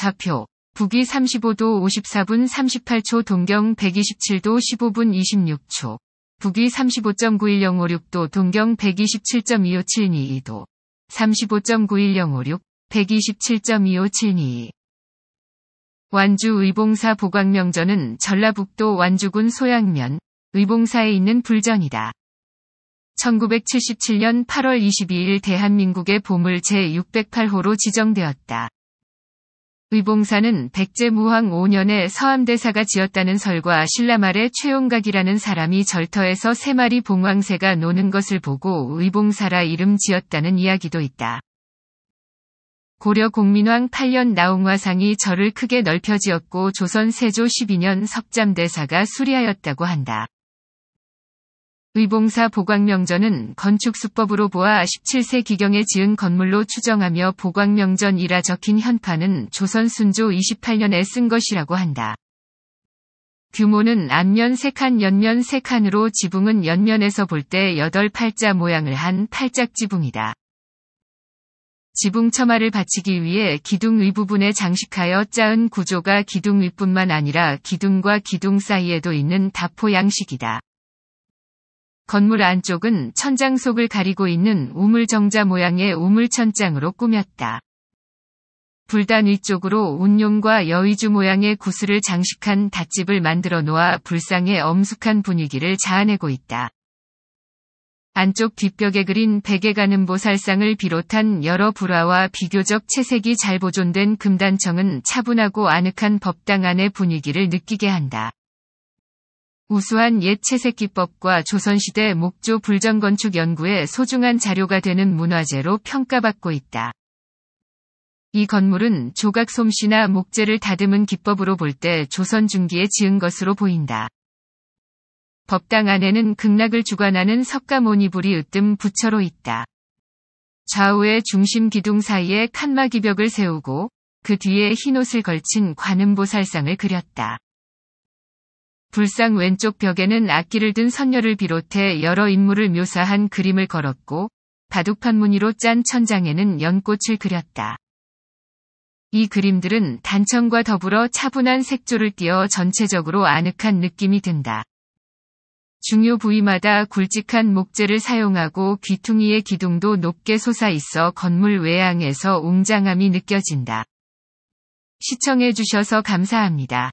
좌표, 북위 35도 54분 38초 동경 127도 15분 26초, 북위 35.91056도 동경 127.25722도, 35.91056, 127.25722. 완주 의봉사 보광명전은 전라북도 완주군 소양면, 의봉사에 있는 불전이다. 1977년 8월 22일 대한민국의 보물 제608호로 지정되었다. 의봉사는 백제무황 5년에 서암대사가 지었다는 설과 신라말의 최용각이라는 사람이 절터에서 세 마리 봉황새가 노는 것을 보고 의봉사라 이름 지었다는 이야기도 있다. 고려 공민왕 8년 나홍화상이 절을 크게 넓혀 지었고 조선 세조 12년 석잠대사가 수리하였다고 한다. 의봉사 보광명전은 건축수법으로 보아 17세 기경에 지은 건물로 추정하며 보광명전이라 적힌 현판은 조선 순조 28년에 쓴 것이라고 한다. 규모는 앞면 3칸 옆면 3칸으로 지붕은 옆면에서볼 때 8팔자 모양을 한 팔짝 지붕이다. 지붕 처마를 받치기 위해 기둥 위부분에 장식하여 짜은 구조가 기둥 위뿐만 아니라 기둥과 기둥 사이에도 있는 다포 양식이다. 건물 안쪽은 천장 속을 가리고 있는 우물 정자 모양의 우물 천장으로 꾸몄다. 불단 위쪽으로 운용과 여의주 모양의 구슬을 장식한 닷집을 만들어 놓아 불상의 엄숙한 분위기를 자아내고 있다. 안쪽 뒷벽에 그린 백에 가는 보살상을 비롯한 여러 불화와 비교적 채색이 잘 보존된 금단청은 차분하고 아늑한 법당 안의 분위기를 느끼게 한다. 우수한 옛 채색 기법과 조선시대 목조 불전 건축 연구의 소중한 자료가 되는 문화재로 평가받고 있다. 이 건물은 조각 솜씨나 목재를 다듬은 기법으로 볼 때 조선 중기에 지은 것으로 보인다. 법당 안에는 극락을 주관하는 석가모니불이 으뜸 부처로 있다. 좌우의 중심 기둥 사이에 칸막이벽을 세우고 그 뒤에 흰옷을 걸친 관음보살상을 그렸다. 불상 왼쪽 벽에는 악기를 든 선녀를 비롯해 여러 인물을 묘사한 그림을 걸었고 바둑판 무늬로 짠 천장에는 연꽃을 그렸다. 이 그림들은 단청과 더불어 차분한 색조를 띄어 전체적으로 아늑한 느낌이 든다. 중요 부위마다 굵직한 목재를 사용하고 귀퉁이의 기둥도 높게 솟아 있어 건물 외양에서 웅장함이 느껴진다. 시청해주셔서 감사합니다.